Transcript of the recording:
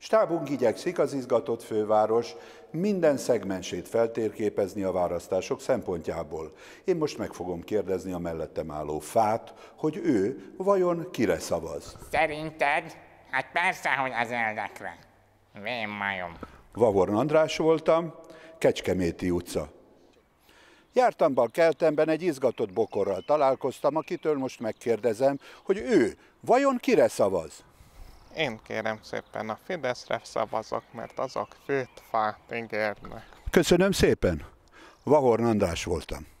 Stábunk igyekszik az izgatott főváros minden szegmensét feltérképezni a választások szempontjából. Én most meg fogom kérdezni a mellettem álló fát, hogy ő vajon kire szavaz. Szerinted? Hát persze, hogy az eldekre. Vén majom. Vavorn András voltam, Kecskeméti utca. bal keltemben egy izgatott bokorral találkoztam, akitől most megkérdezem, hogy ő vajon kire szavaz? Én kérem szépen a Fideszre szavazok, mert azok főt fát ígérnek. Köszönöm szépen. Vahorn András voltam.